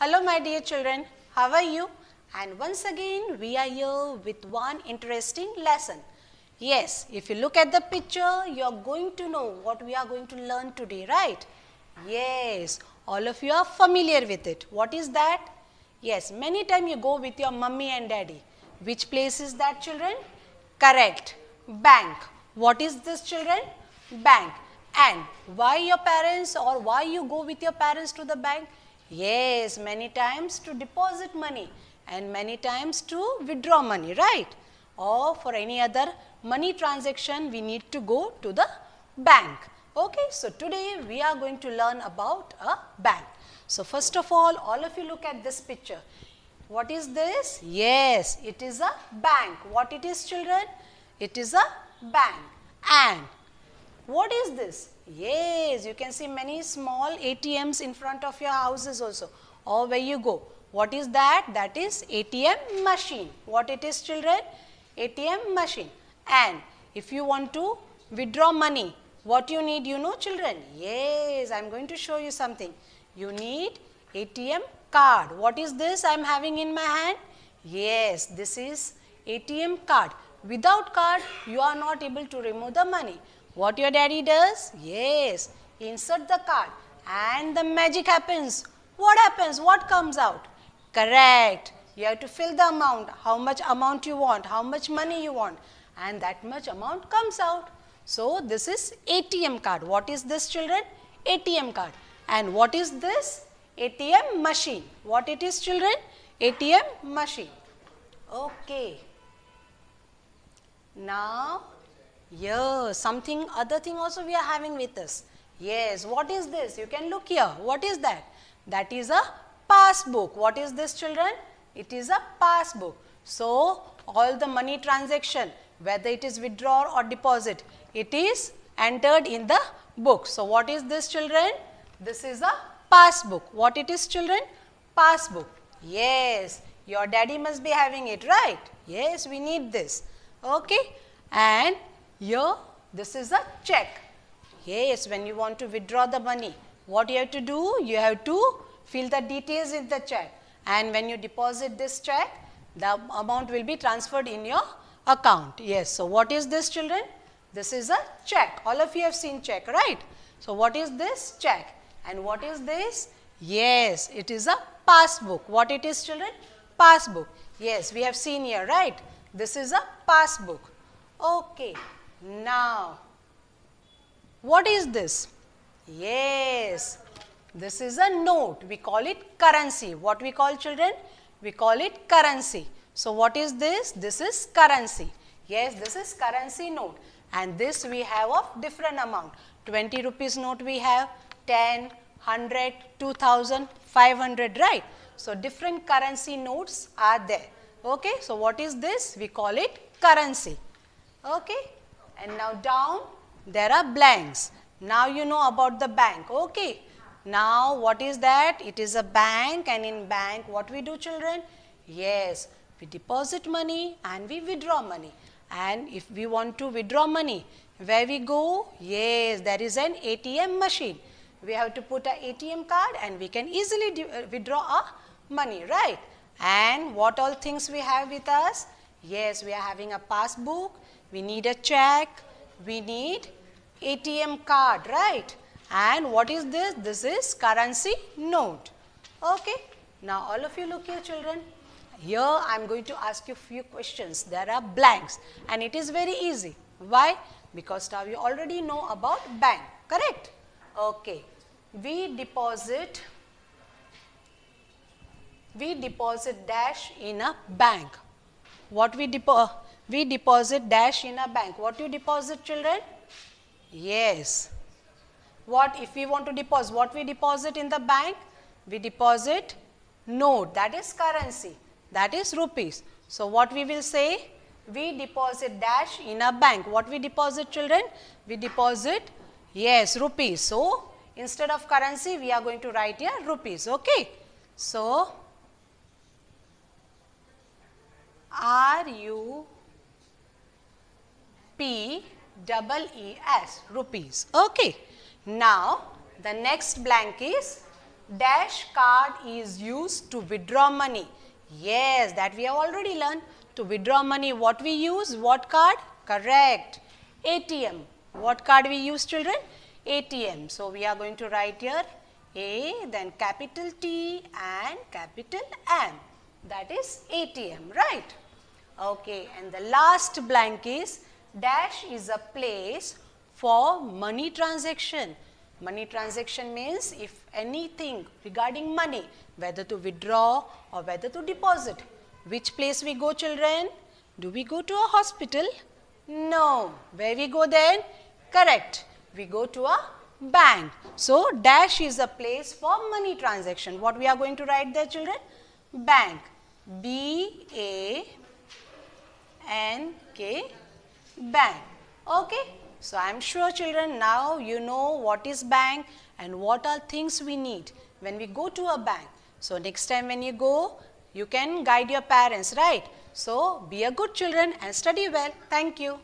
Hello my dear children, how are you? And once again we are here with one interesting lesson. Yes, if you look at the picture, you are going to know what we are going to learn today, right? Yes, all of you are familiar with it. What is that? Yes, many time you go with your mummy and daddy. Which place is that children? Correct, bank. What is this children? Bank. And why your parents or why you go with your parents to the bank? Yes, many times to deposit money and many times to withdraw money, right? Or for any other money transaction, we need to go to the bank. Okay, so today we are going to learn about a bank. So, first of all, all of you look at this picture. What is this? Yes, it is a bank. What it is children? It is a bank and what is this? Yes, you can see many small ATMs in front of your houses also or where you go. What is that? That is ATM machine. What it is children? ATM machine. And if you want to withdraw money, what you need you know children? Yes, I am going to show you something. You need ATM card. What is this I am having in my hand? Yes, this is ATM card. Without card, you are not able to remove the money. What your daddy does? Yes, insert the card and the magic happens. What happens? What comes out? Correct. You have to fill the amount, how much amount you want, how much money you want and that much amount comes out. So, this is ATM card. What is this children? ATM card. And what is this? ATM machine. What it is children? ATM machine. Okay. Now, yeah, something, other thing also we are having with us. Yes, what is this? You can look here. What is that? That is a passbook. What is this children? It is a passbook. So, all the money transaction, whether it is withdrawal or deposit, it is entered in the book. So, what is this children? This is a passbook. What it is children? Passbook. Yes, your daddy must be having it, right? Yes, we need this. Okay. And here, this is a check. Yes, when you want to withdraw the money, what you have to do? You have to fill the details in the check and when you deposit this check, the amount will be transferred in your account. Yes, so what is this children? This is a check. All of you have seen check, right? So what is this? Check. And what is this? Yes, it is a passbook. What it is children? Passbook. Yes, we have seen here, right? This is a passbook. Okay. Now, what is this? Yes, this is a note. We call it currency. What we call children? We call it currency. So, what is this? This is currency. Yes, this is currency note and this we have of different amount. 20 rupees note we have, 10, 100, 2000, 500, right? So, different currency notes are there. Okay? So, what is this? We call it currency. Okay? and now down there are blanks. Now you know about the bank, okay. Now what is that? It is a bank and in bank what we do children? Yes, we deposit money and we withdraw money. And if we want to withdraw money, where we go? Yes, there is an ATM machine. We have to put a ATM card and we can easily uh, withdraw our money, right? And what all things we have with us? Yes, we are having a passbook, we need a check, we need ATM card, right? And what is this? This is currency note. Okay. Now, all of you look here children. Here I am going to ask you few questions. There are blanks and it is very easy. Why? Because now you already know about bank, correct? Okay. We deposit, we deposit dash in a bank what we deposit? Uh, we deposit dash in a bank. What you deposit children? Yes. What if we want to deposit? What we deposit in the bank? We deposit note that is currency that is rupees. So, what we will say? We deposit dash in a bank. What we deposit children? We deposit yes rupees. So, instead of currency we are going to write here rupees. Okay. So, U. P. double E S rupees. Okay. Now, the next blank is dash card is used to withdraw money. Yes, that we have already learned. To withdraw money, what we use? What card? Correct. ATM. What card we use children? ATM. So, we are going to write here A then capital T and capital M that is ATM right. Okay, and the last blank is dash is a place for money transaction. Money transaction means if anything regarding money, whether to withdraw or whether to deposit. Which place we go children? Do we go to a hospital? No. Where we go then? Correct. We go to a bank. So, dash is a place for money transaction. What we are going to write there children? Bank. B A N K bank. Okay. So I am sure children now you know what is bank and what are things we need when we go to a bank. So next time when you go you can guide your parents right. So be a good children and study well. Thank you.